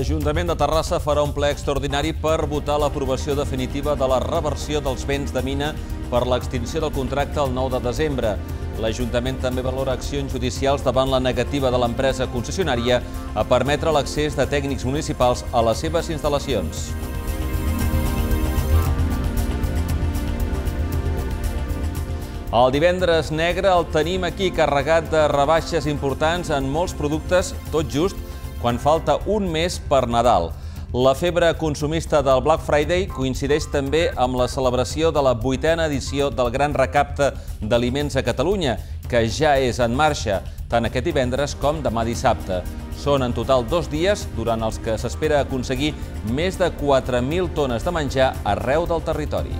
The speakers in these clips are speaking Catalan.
L'Ajuntament de Terrassa farà un ple extraordinari per votar l'aprovació definitiva de la reversió dels béns de mina per l'extinció del contracte el 9 de desembre. L'Ajuntament també valora accions judicials davant la negativa de l'empresa concessionària a permetre l'accés de tècnics municipals a les seves instal·lacions. El divendres negre el tenim aquí carregat de rebaixes importants en molts productes, tot just quan falta un mes per Nadal. La febre consumista del Black Friday coincideix també amb la celebració de la vuitena edició del Gran Recapte d'Aliments a Catalunya, que ja és en marxa, tant aquest divendres com demà dissabte. Són en total dos dies durant els que s'espera aconseguir més de 4.000 tones de menjar arreu del territori.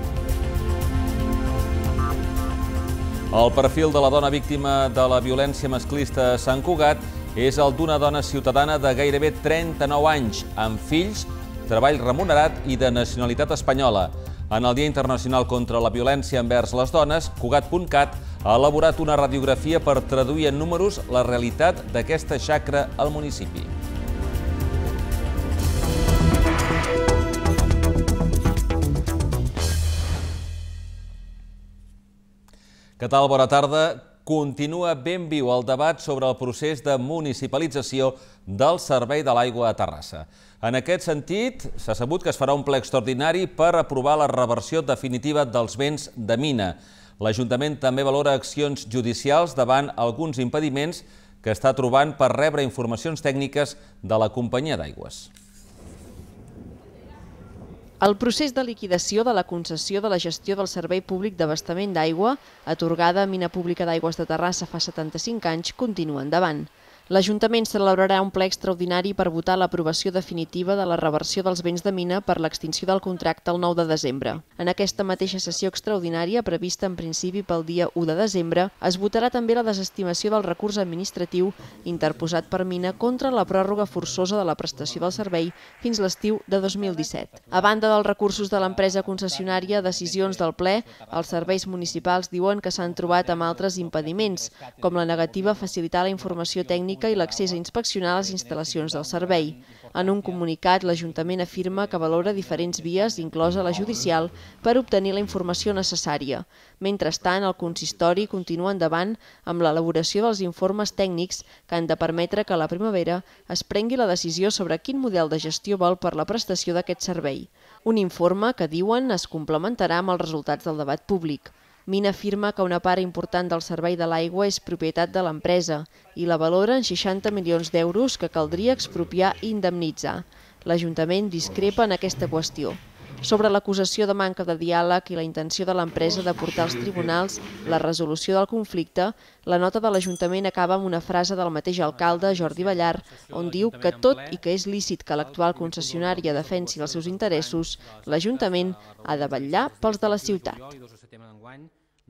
El perfil de la dona víctima de la violència masclista a Sant Cugat és el d'una dona ciutadana de gairebé 39 anys, amb fills, treball remunerat i de nacionalitat espanyola. En el Dia Internacional contra la Violència envers les Dones, Cugat.cat ha elaborat una radiografia per traduir en números la realitat d'aquesta xacra al municipi. Què tal? Bona tarda continua ben viu el debat sobre el procés de municipalització del Servei de l'Aigua a Terrassa. En aquest sentit, s'ha sabut que es farà un ple extraordinari per aprovar la reversió definitiva dels béns de mina. L'Ajuntament també valora accions judicials davant alguns impediments que està trobant per rebre informacions tècniques de la companyia d'aigües. El procés de liquidació de la concessió de la gestió del Servei Públic d'Abastament d'Aigua, atorgada a Mina Pública d'Aigües de Terrassa fa 75 anys, continua endavant l'Ajuntament celebrarà un ple extraordinari per votar l'aprovació definitiva de la reversió dels béns de mina per l'extinció del contracte el 9 de desembre. En aquesta mateixa sessió extraordinària, prevista en principi pel dia 1 de desembre, es votarà també la desestimació del recurs administratiu interposat per mina contra la pròrroga forçosa de la prestació del servei fins l'estiu de 2017. A banda dels recursos de l'empresa concessionària, decisions del ple, els serveis municipals diuen que s'han trobat amb altres impediments, com la negativa a facilitar la informació tècnica tècnica i l'accés a inspeccionar les instal·lacions del servei. En un comunicat, l'Ajuntament afirma que valora diferents vies, inclosa la judicial, per obtenir la informació necessària. Mentrestant, el consistori continua endavant amb l'elaboració dels informes tècnics que han de permetre que a la primavera es prengui la decisió sobre quin model de gestió vol per la prestació d'aquest servei. Un informe que, diuen, es complementarà amb els resultats del debat públic. Min afirma que una part important del servei de l'aigua és propietat de l'empresa i la valora en 60 milions d'euros que caldria expropiar i indemnitzar. L'Ajuntament discrepa en aquesta qüestió sobre l'acusació de manca de diàleg i la intenció de l'empresa de portar als tribunals la resolució del conflicte, la nota de l'Ajuntament acaba amb una frase del mateix alcalde, Jordi Ballar, on diu que tot i que és lícit que l'actual concessionària defensi els seus interessos, l'Ajuntament ha de vetllar pels de la ciutat.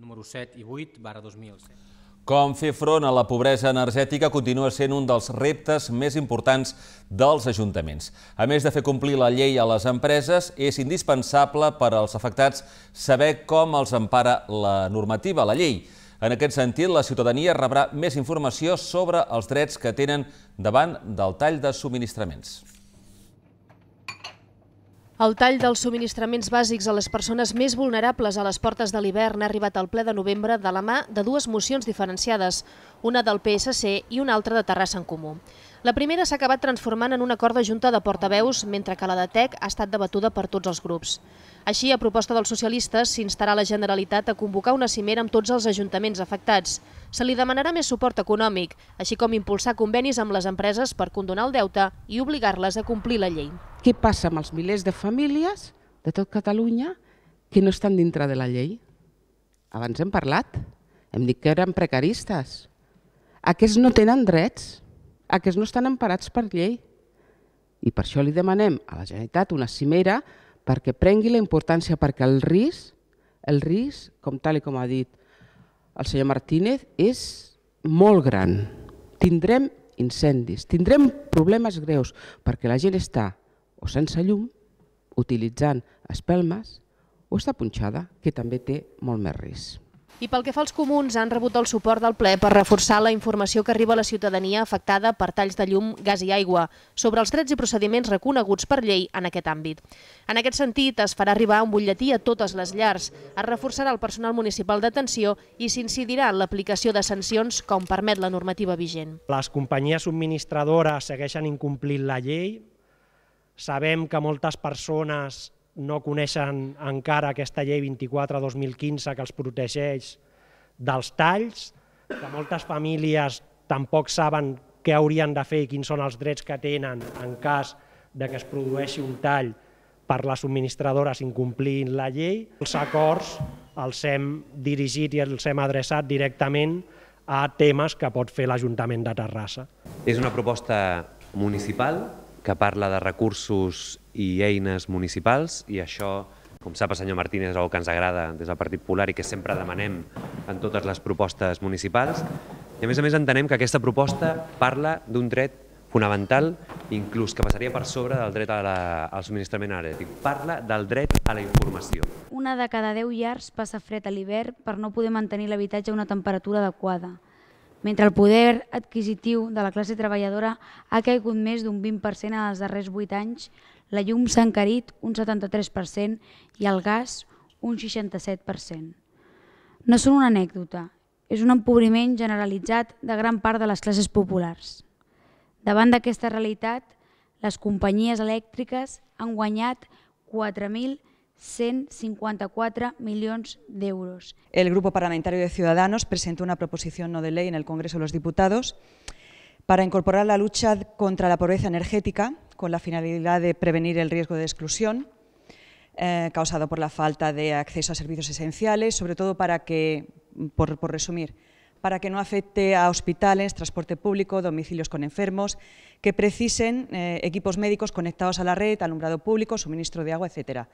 número 7 i 8, barra 2007. Com fer front a la pobresa energètica continua sent un dels reptes més importants dels ajuntaments. A més de fer complir la llei a les empreses, és indispensable per als afectats saber com els empara la normativa, la llei. En aquest sentit, la ciutadania rebrà més informació sobre els drets que tenen davant del tall de subministraments. El tall dels subministraments bàsics a les persones més vulnerables a les portes de l'hivern ha arribat al ple de novembre de la mà de dues mocions diferenciades, una del PSC i una altra de Terrassa en Comú. La primera s'ha acabat transformant en un acord de junta de portaveus, mentre que la de TEC ha estat debatuda per tots els grups. Així, a proposta dels socialistes, s'instarà la Generalitat a convocar una cimera amb tots els ajuntaments afectats. Se li demanarà més suport econòmic, així com impulsar convenis amb les empreses per condonar el deute i obligar-les a complir la llei. Què passa amb els milers de famílies de tot Catalunya que no estan dintre de la llei? Abans hem parlat, hem dit que eren precaristes. Aquests no tenen drets aquests no estan emparats per llei. I per això li demanem a la Generalitat una cimera perquè prengui la importància, perquè el risc, el risc, com tal i com ha dit el senyor Martínez, és molt gran. Tindrem incendis, tindrem problemes greus perquè la gent està o sense llum, utilitzant espelmes, o està punxada, que també té molt més risc. I pel que fa als comuns, han rebut el suport del ple per reforçar la informació que arriba a la ciutadania afectada per talls de llum, gas i aigua sobre els drets i procediments reconeguts per llei en aquest àmbit. En aquest sentit, es farà arribar un butlletí a totes les llars, es reforçarà el personal municipal d'atenció i s'incidirà en l'aplicació de sancions com permet la normativa vigent. Les companyies subministradores segueixen incomplint la llei, sabem que moltes persones no coneixen encara aquesta llei 24-2015 que els protegeix dels talls, que moltes famílies tampoc saben què haurien de fer i quins són els drets que tenen en cas de que es produeixi un tall per les subministradores incomplint la llei. Els acords els hem dirigit i els hem adreçat directament a temes que pot fer l'Ajuntament de Terrassa. És una proposta municipal que parla de recursos i eines municipals i això, com sap el senyor Martínez, és el que ens agrada des del Partit Popular i que sempre demanem en totes les propostes municipals. I a més a més entenem que aquesta proposta parla d'un dret fonamental, inclús que passaria per sobre del dret a la, al subministrament energètic. Parla del dret a la informació. Una de cada 10 llars passa fred a l'hivern per no poder mantenir l'habitatge a una temperatura adequada mentre el poder adquisitiu de la classe treballadora ha caigut més d'un 20% en els darrers 8 anys, la llum s'ha encarit un 73% i el gas un 67%. No són una anècdota, és un empobriment generalitzat de gran part de les classes populars. Davant d'aquesta realitat, les companyies elèctriques han guanyat 4.000 154 millones de euros. El Grupo Parlamentario de Ciudadanos presentó una proposición no de ley en el Congreso de los Diputados para incorporar la lucha contra la pobreza energética con la finalidad de prevenir el riesgo de exclusión eh, causado por la falta de acceso a servicios esenciales, sobre todo para que, por, resumir, para que no afecte a hospitales, transporte público, domicilios con enfermos, que precisen eh, equipos médicos conectados a la red, alumbrado público, suministro de agua, etc.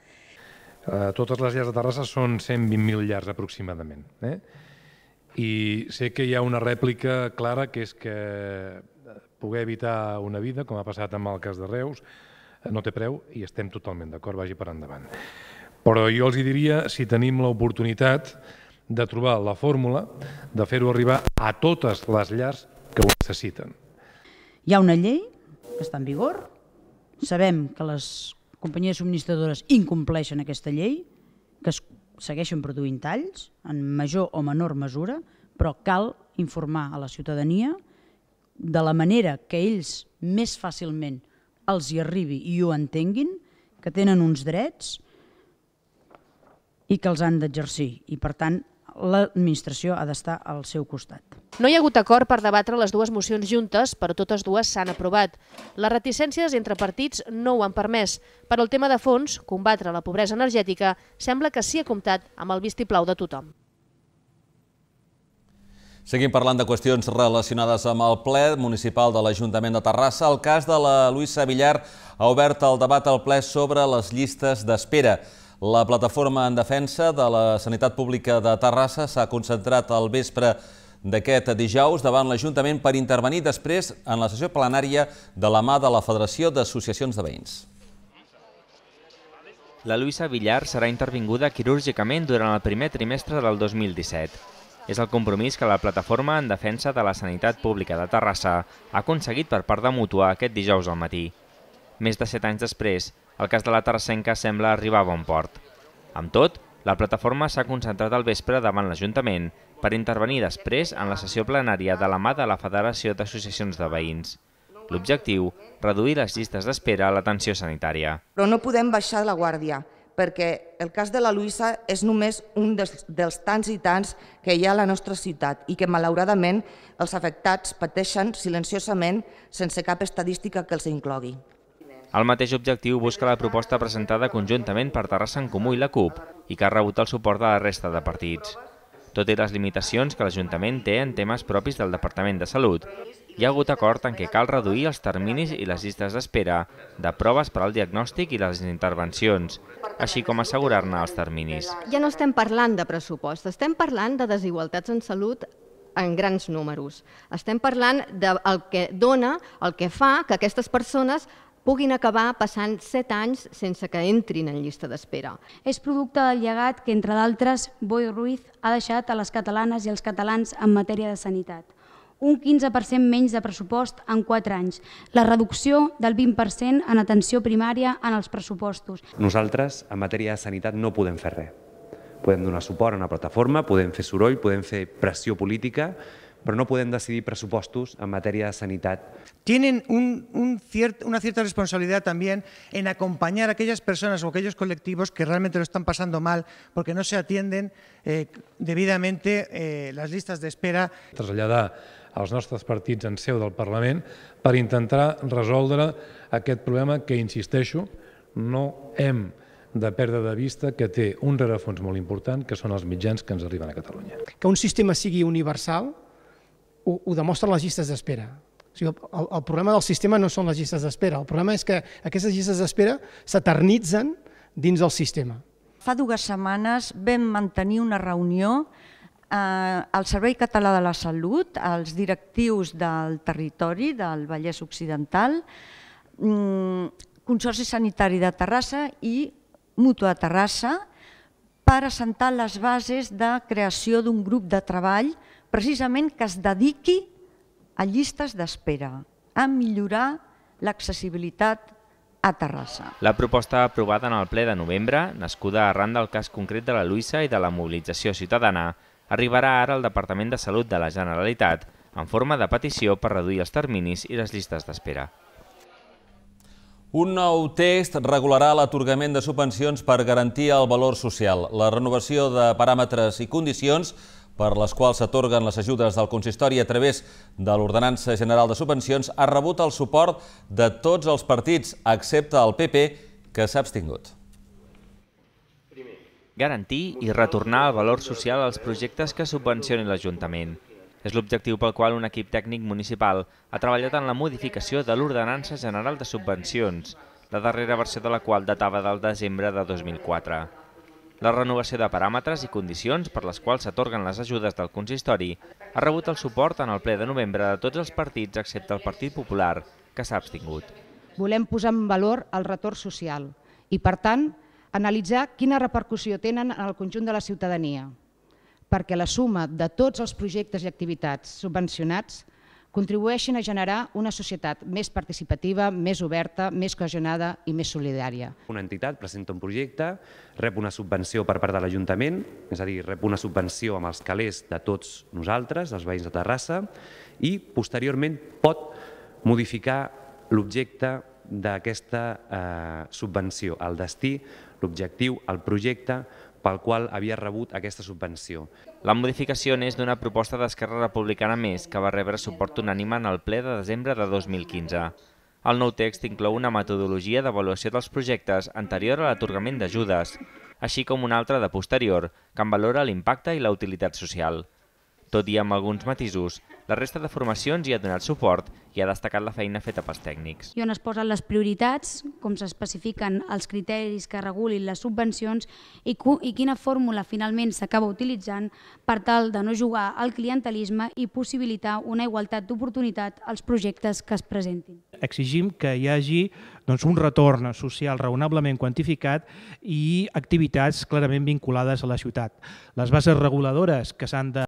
Eh, Todas las días de Terrassa son 120.000 llars aproximadamente, Eh? y sé que ya una réplica clara que es que poder evitar una vida, com ha passat amb el cas de Reus, eh, no té preu i estem totalment d'acord, vagi per endavant. Però jo els diria, si tenim l'oportunitat de trobar la fórmula, de fer-ho arribar a totes les llars que ho necessiten. Hi ha una llei que està en vigor, sabem que les companyies subministradores incompleixen aquesta llei, que es segueixen produint talls en major o menor mesura, però cal informar a la ciutadania de la manera que ells més fàcilment els hi arribi i ho entenguin, que tenen uns drets i que els han d'exercir. I, per tant, l'administració ha d'estar al seu costat. No hi ha hagut acord per debatre les dues mocions juntes, però totes dues s'han aprovat. Les reticències entre partits no ho han permès, Per al tema de fons, combatre la pobresa energètica, sembla que s'hi ha comptat amb el vistiplau de tothom. Seguim parlant de qüestions relacionades amb el ple municipal de l'Ajuntament de Terrassa. El cas de la Luisa Villar ha obert el debat al ple sobre les llistes d'espera. La plataforma en defensa de la sanitat pública de Terrassa s'ha concentrat al vespre d'aquest dijous davant l'Ajuntament per intervenir després en la sessió plenària de la mà de la Federació d'Associacions de Veïns. La Luisa Villar serà intervinguda quirúrgicament durant el primer trimestre del 2017 és el compromís que la plataforma en defensa de la sanitat pública de Terrassa ha aconseguit per part de Mutua aquest dijous al matí. Més de set anys després, el cas de la terrassenca sembla arribar a bon port. Amb tot, la plataforma s'ha concentrat al vespre davant l'Ajuntament per intervenir després en la sessió plenària de la mà de la Federació d'Associacions de Veïns. L'objectiu, reduir les llistes d'espera a l'atenció sanitària. Però no podem baixar la guàrdia perquè el cas de la Luisa és només un dels, dels tants i tants que hi ha a la nostra ciutat i que, malauradament, els afectats pateixen silenciosament sense cap estadística que els inclogui. El mateix objectiu busca la proposta presentada conjuntament per Terrassa en Comú i la CUP i que ha rebut el suport de la resta de partits. Tot i les limitacions que l'Ajuntament té en temes propis del Departament de Salut, hi ha hagut acord en què cal reduir els terminis i les llistes d'espera de proves per al diagnòstic i les intervencions, així com assegurar-ne els terminis. Ja no estem parlant de pressupost, estem parlant de desigualtats en salut en grans números. Estem parlant del que dona, el que fa que aquestes persones puguin acabar passant 7 anys sense que entrin en llista d'espera. És producte del llegat que, entre d'altres, Boi Ruiz ha deixat a les catalanes i els catalans en matèria de sanitat un 15% menys de pressupost en 4 anys, la reducció del 20% en atenció primària en els pressupostos. Nosaltres, en matèria de sanitat, no podem fer res. Podem donar suport a una plataforma, podem fer soroll, podem fer pressió política, però no podem decidir pressupostos en matèria de sanitat. Tienen un, un ciert, una cierta responsabilidad también en acompañar a aquellas personas o aquellos colectivos que realmente lo están pasando mal porque no se atienden eh, debidamente eh, las listas de espera. Trasladar als nostres partits en seu del Parlament per intentar resoldre aquest problema que, insisteixo, no hem de perdre de vista que té un rerefons molt important, que són els mitjans que ens arriben a Catalunya. Que un sistema sigui universal ho, ho demostren les llistes d'espera. O sigui, el, el problema del sistema no són les llistes d'espera, el problema és que aquestes llistes d'espera s'eternitzen dins del sistema. Fa dues setmanes vam mantenir una reunió Eh, el Servei Català de la Salut, els directius del territori del Vallès Occidental, mm, Consorci Sanitari de Terrassa i Mutua Terrassa per assentar les bases de creació d'un grup de treball precisament que es dediqui a llistes d'espera, a millorar l'accessibilitat a Terrassa. La proposta aprovada en el ple de novembre, nascuda arran del cas concret de la Luisa i de la mobilització ciutadana, arribarà ara al Departament de Salut de la Generalitat en forma de petició per reduir els terminis i les llistes d'espera. Un nou text regularà l'atorgament de subvencions per garantir el valor social. La renovació de paràmetres i condicions per les quals s'atorguen les ajudes del consistori a través de l'Ordenança General de Subvencions ha rebut el suport de tots els partits, excepte el PP, que s'ha abstingut garantir i retornar el valor social als projectes que subvencioni l'Ajuntament. És l'objectiu pel qual un equip tècnic municipal ha treballat en la modificació de l'Ordenança General de Subvencions, la darrera versió de la qual datava del desembre de 2004. La renovació de paràmetres i condicions per les quals s'atorguen les ajudes del consistori ha rebut el suport en el ple de novembre de tots els partits excepte el Partit Popular, que s'ha abstingut. Volem posar en valor el retorn social i, per tant, analitzar quina repercussió tenen en el conjunt de la ciutadania, perquè la suma de tots els projectes i activitats subvencionats contribueixin a generar una societat més participativa, més oberta, més cohesionada i més solidària. Una entitat presenta un projecte, rep una subvenció per part de l'Ajuntament, és a dir, rep una subvenció amb els calés de tots nosaltres, els veïns de Terrassa, i posteriorment pot modificar l'objecte d'aquesta eh, subvenció, el destí l'objectiu, el projecte pel qual havia rebut aquesta subvenció. La modificació és d'una proposta d'Esquerra Republicana Més, que va rebre suport unànime en el ple de desembre de 2015. El nou text inclou una metodologia d'avaluació dels projectes anterior a l'atorgament d'ajudes, així com una altra de posterior, que en valora l'impacte i la utilitat social. Tot i amb alguns matisos, la resta de formacions hi ha donat suport i ha destacat la feina feta pels tècnics. I on es posen les prioritats, com s'especifiquen els criteris que regulin les subvencions i, i quina fórmula finalment s'acaba utilitzant per tal de no jugar al clientelisme i possibilitar una igualtat d'oportunitat als projectes que es presentin. Exigim que hi hagi doncs, un retorn social raonablement quantificat i activitats clarament vinculades a la ciutat. Les bases reguladores que s'han de,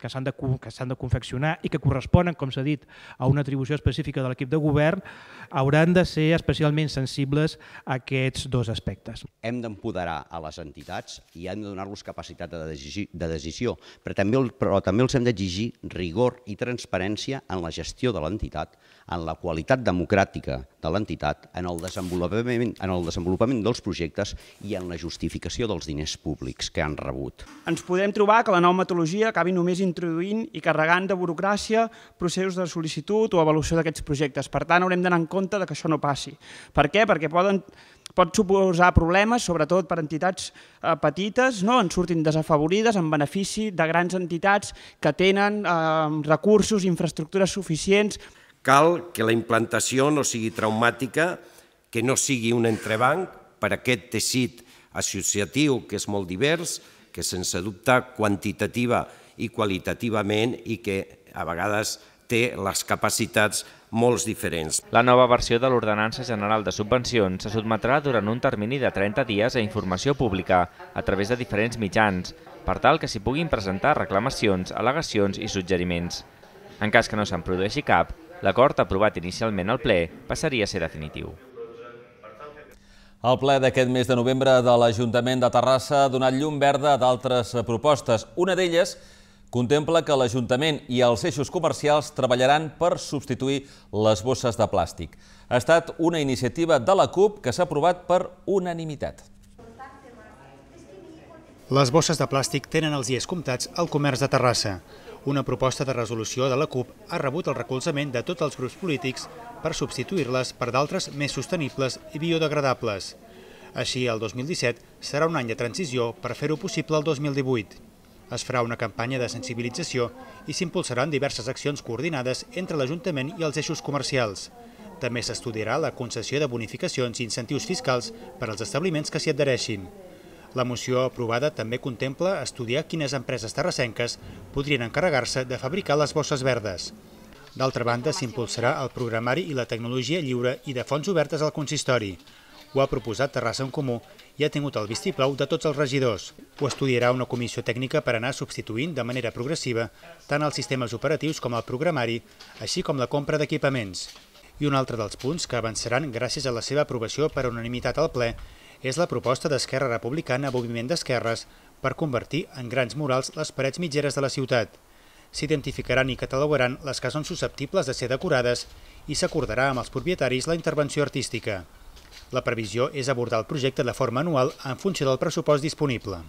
que de, que de confeccionar i que corresponen, com s'ha dit, a una atribució específica de l'equip de govern hauran de ser especialment sensibles a aquests dos aspectes. Hem d'empoderar a les entitats i hem de donar-los capacitat de de decisió però, també, però també els hem d'exigir rigor i transparència en la gestió de l'entitat, en la qualitat democràtica de l'entitat, en el desenvolupament, en el desenvolupament dels projectes i en la justificació dels diners públics que han rebut. Ens podem trobar que la nova metodologia acabi només introduint i carregant de burocràcia processos de sol·licitud o avaluació d'aquests projectes. Per tant, haurem d'anar en compte de que això no passi. Per què? Perquè poden pot suposar problemes, sobretot per entitats eh, petites, no? en surtin desafavorides en benefici de grans entitats que tenen eh, recursos, infraestructures suficients, Cal que la implantació no sigui traumàtica, que no sigui un entrebanc per aquest teixit associatiu que és molt divers, que sense dubte quantitativa i qualitativament i que a vegades té les capacitats molt diferents. La nova versió de l'Ordenança General de Subvencions se sotmetrà durant un termini de 30 dies a informació pública a través de diferents mitjans, per tal que s'hi puguin presentar reclamacions, al·legacions i suggeriments. En cas que no se'n produeixi cap, l'acord aprovat inicialment al ple passaria a ser definitiu. El ple d'aquest mes de novembre de l'Ajuntament de Terrassa ha donat llum verda a d'altres propostes. Una d'elles contempla que l'Ajuntament i els eixos comercials treballaran per substituir les bosses de plàstic. Ha estat una iniciativa de la CUP que s'ha aprovat per unanimitat. Les bosses de plàstic tenen els dies comptats al comerç de Terrassa. Una proposta de resolució de la CUP ha rebut el recolzament de tots els grups polítics per substituir-les per d'altres més sostenibles i biodegradables. Així, el 2017 serà un any de transició per fer-ho possible el 2018. Es farà una campanya de sensibilització i s'impulsaran diverses accions coordinades entre l'Ajuntament i els eixos comercials. També s'estudiarà la concessió de bonificacions i incentius fiscals per als establiments que s'hi adhereixin. La moció aprovada també contempla estudiar quines empreses terrassenques podrien encarregar-se de fabricar les bosses verdes. D'altra banda, s'impulsarà el programari i la tecnologia lliure i de fonts obertes al consistori. Ho ha proposat Terrassa en Comú i ha tingut el vistiplau de tots els regidors. Ho estudiarà una comissió tècnica per anar substituint de manera progressiva tant els sistemes operatius com el programari, així com la compra d'equipaments. I un altre dels punts que avançaran gràcies a la seva aprovació per unanimitat al ple és la proposta d'Esquerra Republicana Moviment d'Esquerres per convertir en grans murals les parets mitgeres de la ciutat. S'identificaran i catalogaran les que són susceptibles de ser decorades i s'acordarà amb els propietaris la intervenció artística. La previsió és abordar el projecte de forma anual en funció del pressupost disponible.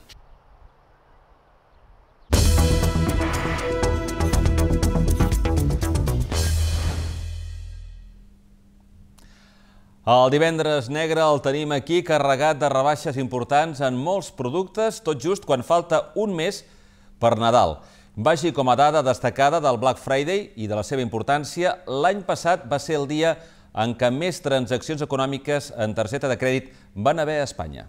El divendres negre el tenim aquí carregat de rebaixes importants en molts productes, tot just quan falta un mes per Nadal. Vagi com a dada destacada del Black Friday i de la seva importància, l'any passat va ser el dia en què més transaccions econòmiques en targeta de crèdit van haver a Espanya.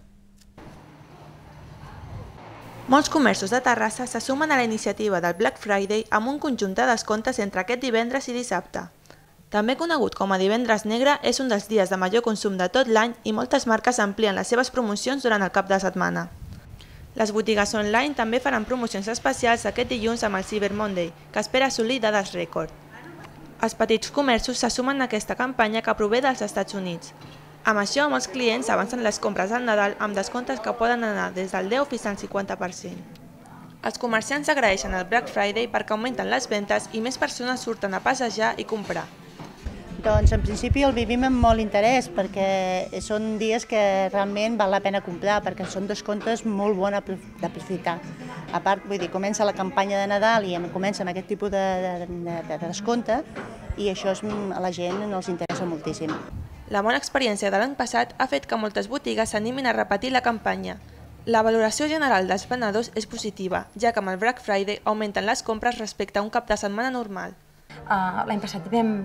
Molts comerços de Terrassa se sumen a la iniciativa del Black Friday amb un conjunt de descomptes entre aquest divendres i dissabte. També conegut com a Divendres Negre, és un dels dies de major consum de tot l'any i moltes marques amplien les seves promocions durant el cap de setmana. Les botigues online també faran promocions especials aquest dilluns amb el Cyber Monday, que espera assolir dades rècord. Els petits comerços se sumen a aquesta campanya que prové dels Estats Units. Amb això, molts clients avancen les compres al Nadal amb descomptes que poden anar des del 10 fins al 50%. Els comerciants agraeixen el Black Friday perquè augmenten les ventes i més persones surten a passejar i comprar. Doncs en principi el vivim amb molt interès perquè són dies que realment val la pena comprar perquè són descomptes molt bons d'aprofitar. A part, vull dir, comença la campanya de Nadal i comença amb aquest tipus de, de, de, de descompte i això és, mm, a la gent els interessa moltíssim. La bona experiència de l'any passat ha fet que moltes botigues s'animin a repetir la campanya. La valoració general dels venedors és positiva, ja que amb el Black Friday augmenten les compres respecte a un cap de setmana normal. Uh, L'any passat vam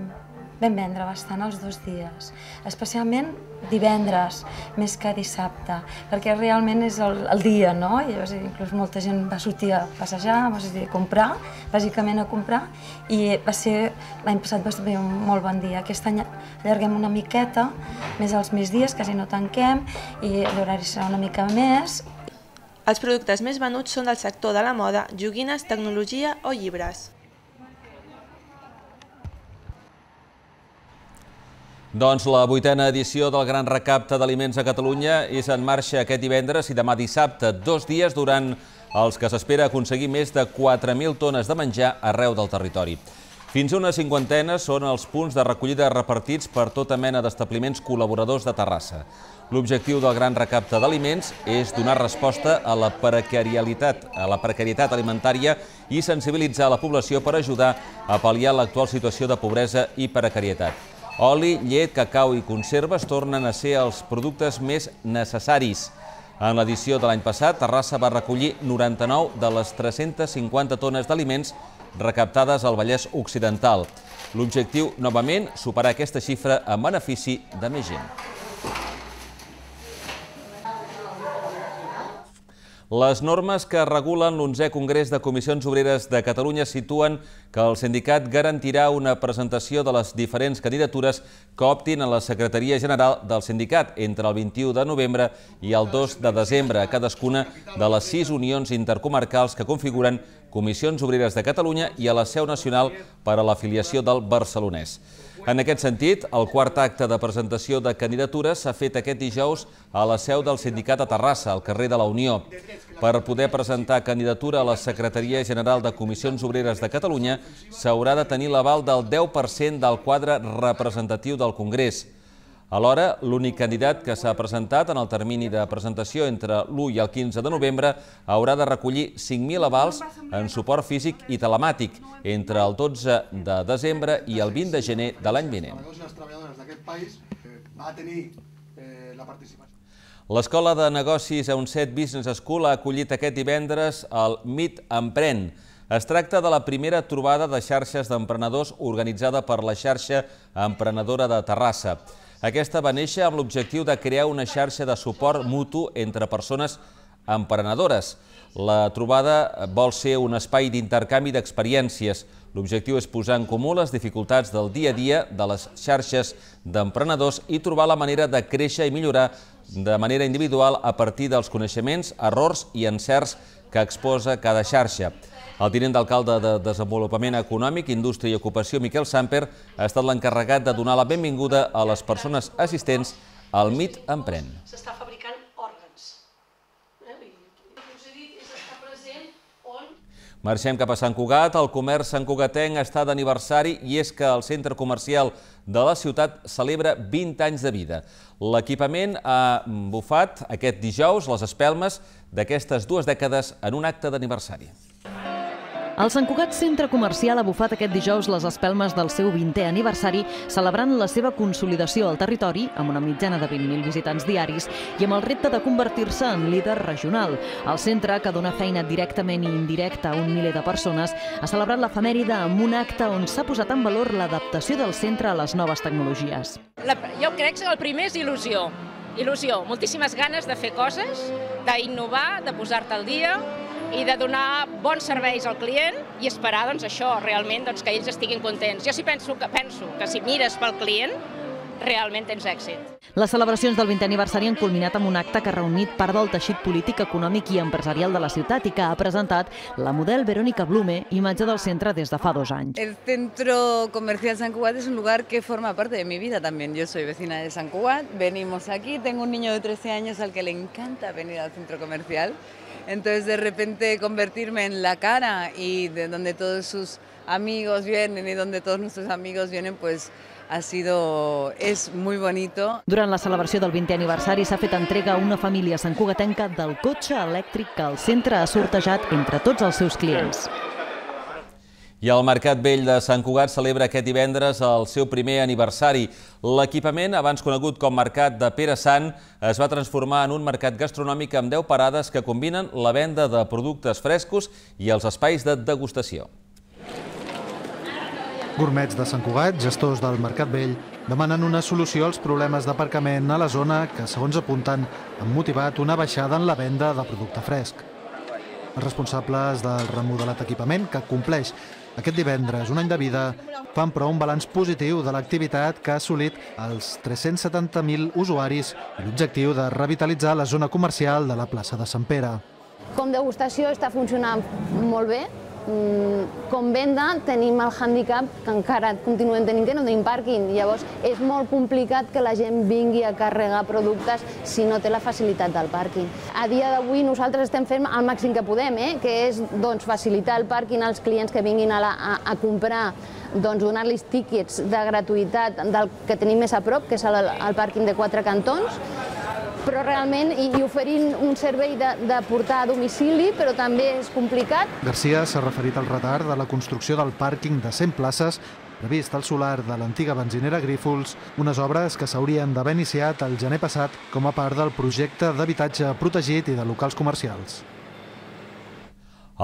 Vam vendre bastant els dos dies, especialment divendres, més que dissabte, perquè realment és el, el dia, no? I llavors, inclús molta gent va sortir a passejar, va sortir a comprar, bàsicament a comprar, i va ser, l'any passat va ser un molt bon dia. Aquest any allarguem una miqueta, més als dies, quasi no tanquem, i l'horari serà una mica més. Els productes més venuts són del sector de la moda, joguines, tecnologia o llibres. Doncs la vuitena edició del Gran Recapte d'Aliments a Catalunya és en marxa aquest divendres i demà dissabte, dos dies durant els que s'espera aconseguir més de 4.000 tones de menjar arreu del territori. Fins a una cinquantena són els punts de recollida repartits per tota mena d'establiments col·laboradors de Terrassa. L'objectiu del Gran Recapte d'Aliments és donar resposta a la precarietat, a la precarietat alimentària i sensibilitzar la població per ajudar a pal·liar l'actual situació de pobresa i precarietat. Oli, llet, cacau i conserves tornen a ser els productes més necessaris. En l'edició de l'any passat, Terrassa va recollir 99 de les 350 tones d'aliments recaptades al Vallès Occidental. L'objectiu, novament, superar aquesta xifra en benefici de més gent. Les normes que regulen l11 Congrés de Comissions Obreres de Catalunya situen que el sindicat garantirà una presentació de les diferents candidatures que optin a la Secretaria General del sindicat entre el 21 de novembre i el 2 de desembre a cadascuna de les sis unions intercomarcals que configuren Comissions Obreres de Catalunya i a la seu nacional per a l'afiliació del barcelonès. En aquest sentit, el quart acte de presentació de candidatures s'ha fet aquest dijous a la seu del sindicat a Terrassa, al carrer de la Unió. Per poder presentar candidatura a la Secretaria General de Comissions Obreres de Catalunya s'haurà de tenir l'aval del 10% del quadre representatiu del Congrés. Alhora, l'únic candidat que s'ha presentat en el termini de presentació entre l'1 i el 15 de novembre haurà de recollir 5.000 avals en suport físic i telemàtic entre el 12 de desembre i el 20 de gener de l'any vinent. Eh, va tenir eh, la participació L'Escola de Negocis A17 Business School ha acollit aquest divendres el Meet Emprèn. Es tracta de la primera trobada de xarxes d'emprenedors organitzada per la xarxa emprenedora de Terrassa. Aquesta va néixer amb l'objectiu de crear una xarxa de suport mutu entre persones emprenedores. La trobada vol ser un espai d'intercanvi d'experiències, L'objectiu és posar en comú les dificultats del dia a dia de les xarxes d'emprenedors i trobar la manera de créixer i millorar de manera individual a partir dels coneixements, errors i encerts que exposa cada xarxa. El tinent d'alcalde de Desenvolupament Econòmic, Indústria i Ocupació, Miquel Samper, ha estat l'encarregat de donar la benvinguda a les persones assistents al MIT Emprèn. S'està fabricant Marxem cap a Sant Cugat. El comerç santcugatenc està d'aniversari i és que el centre comercial de la ciutat celebra 20 anys de vida. L'equipament ha bufat aquest dijous les espelmes d'aquestes dues dècades en un acte d'aniversari. El Sant Cugat Centre Comercial ha bufat aquest dijous les espelmes del seu 20è aniversari, celebrant la seva consolidació al territori, amb una mitjana de 20.000 visitants diaris, i amb el repte de convertir-se en líder regional. El centre, que dona feina directament i indirecta a un miler de persones, ha celebrat l'efemèride amb un acte on s'ha posat en valor l'adaptació del centre a les noves tecnologies. La, jo crec que el primer és il·lusió, il·lusió, moltíssimes ganes de fer coses, d'innovar, de posar-te al dia, i de donar bons serveis al client i esperar doncs, això, realment, doncs, que ells estiguin contents. Jo sí penso que, penso que si mires pel client, realment tens èxit. Les celebracions del 20è aniversari han culminat amb un acte que ha reunit part del teixit polític, econòmic i empresarial de la ciutat i que ha presentat la model Verónica Blume, imatge del centre des de fa dos anys. El Centro Comercial Sant Cugat és un lugar que forma part de mi vida també. Jo soy vecina de Sant Cugat, venimos aquí, tengo un niño de 13 años al que le encanta venir al centro comercial Entonces de repente convertirme en la cara y de donde todos sus amigos vienen y donde todos nuestros amigos vienen, pues ha sido... es muy bonito. Durant la celebració del 20è aniversari s'ha fet entrega a una família santcugatenca del cotxe elèctric que el centre ha sortejat entre tots els seus clients. I el Mercat Vell de Sant Cugat celebra aquest divendres el seu primer aniversari. L'equipament, abans conegut com Mercat de Pere Sant, es va transformar en un mercat gastronòmic amb 10 parades que combinen la venda de productes frescos i els espais de degustació. Gourmets de Sant Cugat, gestors del Mercat Vell, demanen una solució als problemes d'aparcament a la zona que, segons apunten, han motivat una baixada en la venda de producte fresc. Els responsables del remodelat equipament, que compleix aquest divendres, un any de vida, fan però un balanç positiu de l'activitat que ha assolit els 370.000 usuaris i l'objectiu de revitalitzar la zona comercial de la plaça de Sant Pere. Com degustació està funcionant molt bé, Mm, com venda tenim el handicap que encara continuem tenint, que no tenim pàrquing. Llavors és molt complicat que la gent vingui a carregar productes si no té la facilitat del pàrquing. A dia d'avui nosaltres estem fent el màxim que podem, eh? que és doncs, facilitar el pàrquing als clients que vinguin a, la, a, a comprar doncs donar-los tíquets de gratuïtat del que tenim més a prop, que és el, el pàrquing de quatre cantons, però realment i, i oferint un servei de, de portar a domicili, però també és complicat. Garcia s'ha referit al retard de la construcció del pàrquing de 100 places previst al solar de l'antiga benzinera Grífols, unes obres que s'haurien d'haver iniciat el gener passat com a part del projecte d'habitatge protegit i de locals comercials.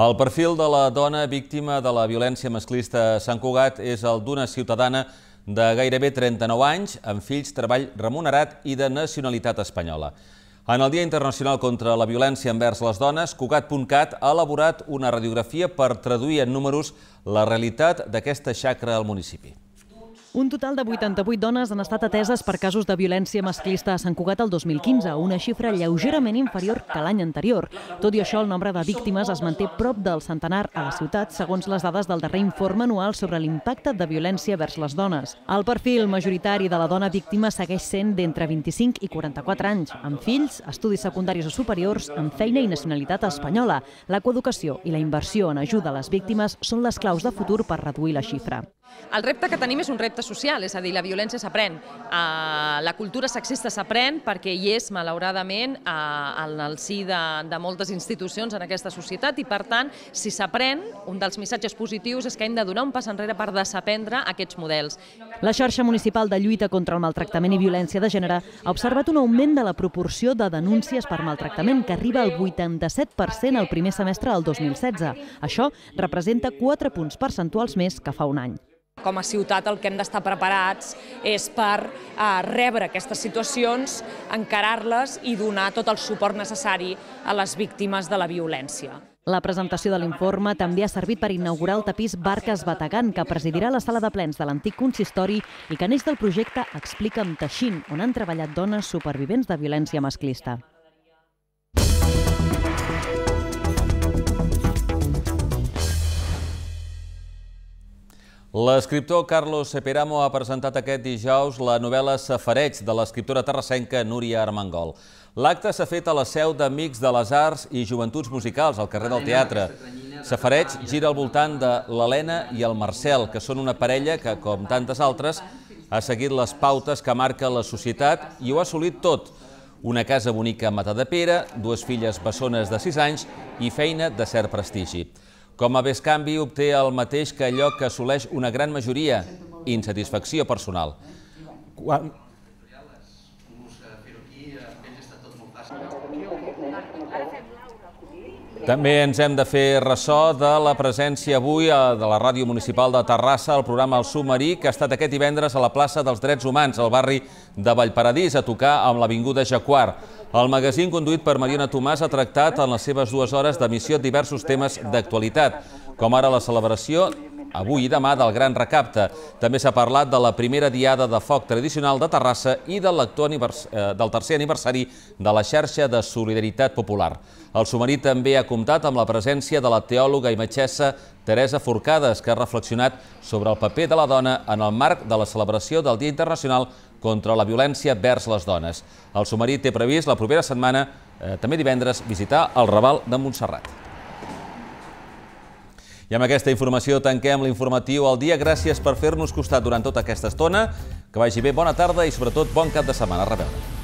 El perfil de la dona víctima de la violència masclista a Sant Cugat és el d'una ciutadana que de gairebé 39 anys, amb fills, treball remunerat i de nacionalitat espanyola. En el Dia Internacional contra la Violència envers les Dones, Cugat.cat ha elaborat una radiografia per traduir en números la realitat d'aquesta xacra al municipi. Un total de 88 dones han estat ateses per casos de violència masclista a Sant Cugat el 2015, una xifra lleugerament inferior que l'any anterior. Tot i això, el nombre de víctimes es manté prop del centenar a la ciutat, segons les dades del darrer informe anual sobre l'impacte de violència vers les dones. El perfil majoritari de la dona víctima segueix sent d'entre 25 i 44 anys, amb fills, estudis secundaris o superiors, amb feina i nacionalitat espanyola. La coeducació i la inversió en ajuda a les víctimes són les claus de futur per reduir la xifra. El repte que tenim és un repte social, és a dir, la violència s'aprèn. Eh, la cultura sexista s'aprèn perquè hi és, malauradament, eh, en el sí de, de moltes institucions en aquesta societat i, per tant, si s'aprèn, un dels missatges positius és que hem de donar un pas enrere per desaprendre aquests models. La xarxa municipal de lluita contra el maltractament i violència de gènere ha observat un augment de la proporció de denúncies per maltractament que arriba al 87% el primer semestre del 2016. Això representa 4 punts percentuals més que fa un any com a ciutat el que hem d'estar preparats és per eh, rebre aquestes situacions, encarar-les i donar tot el suport necessari a les víctimes de la violència. La presentació de l'informe també ha servit per inaugurar el tapís Barques Batagant, que presidirà la sala de plens de l'antic consistori i que neix del projecte Explica'm Teixint, on han treballat dones supervivents de violència masclista. L'escriptor Carlos Seperamo ha presentat aquest dijous la novel·la Safareig de l'escriptora terrassenca Núria Armengol. L'acte s'ha fet a la seu d'Amics de les Arts i Joventuts Musicals, al carrer del Teatre. Safareig gira al voltant de l'Helena i el Marcel, que són una parella que, com tantes altres, ha seguit les pautes que marca la societat i ho ha assolit tot. Una casa bonica a Matadepera, dues filles bessones de 6 anys i feina de cert prestigi. Com a bescanvi obté el mateix que allò que assoleix una gran majoria, insatisfacció personal. Quan... També ens hem de fer ressò de la presència avui eh, de la Ràdio Municipal de Terrassa al programa El Submarí, que ha estat aquest divendres a la plaça dels Drets Humans, al barri de Vallparadís, a tocar amb l'Avinguda Jaquart. El magazín conduït per Mariana Tomàs ha tractat en les seves dues hores d'emissió diversos temes d'actualitat, com ara la celebració avui i demà del Gran Recapte. També s'ha parlat de la primera diada de foc tradicional de Terrassa i de eh, del tercer aniversari de la xarxa de solidaritat popular. El sumarit també ha comptat amb la presència de la teòloga i metgessa Teresa Forcades, que ha reflexionat sobre el paper de la dona en el marc de la celebració del Dia Internacional contra la violència vers les dones. El sumarit té previst la propera setmana, eh, també divendres, visitar el Raval de Montserrat. I amb aquesta informació tanquem l'informatiu al dia. Gràcies per fer-nos costat durant tota aquesta estona. Que vagi bé, bona tarda i sobretot bon cap de setmana. A reveure.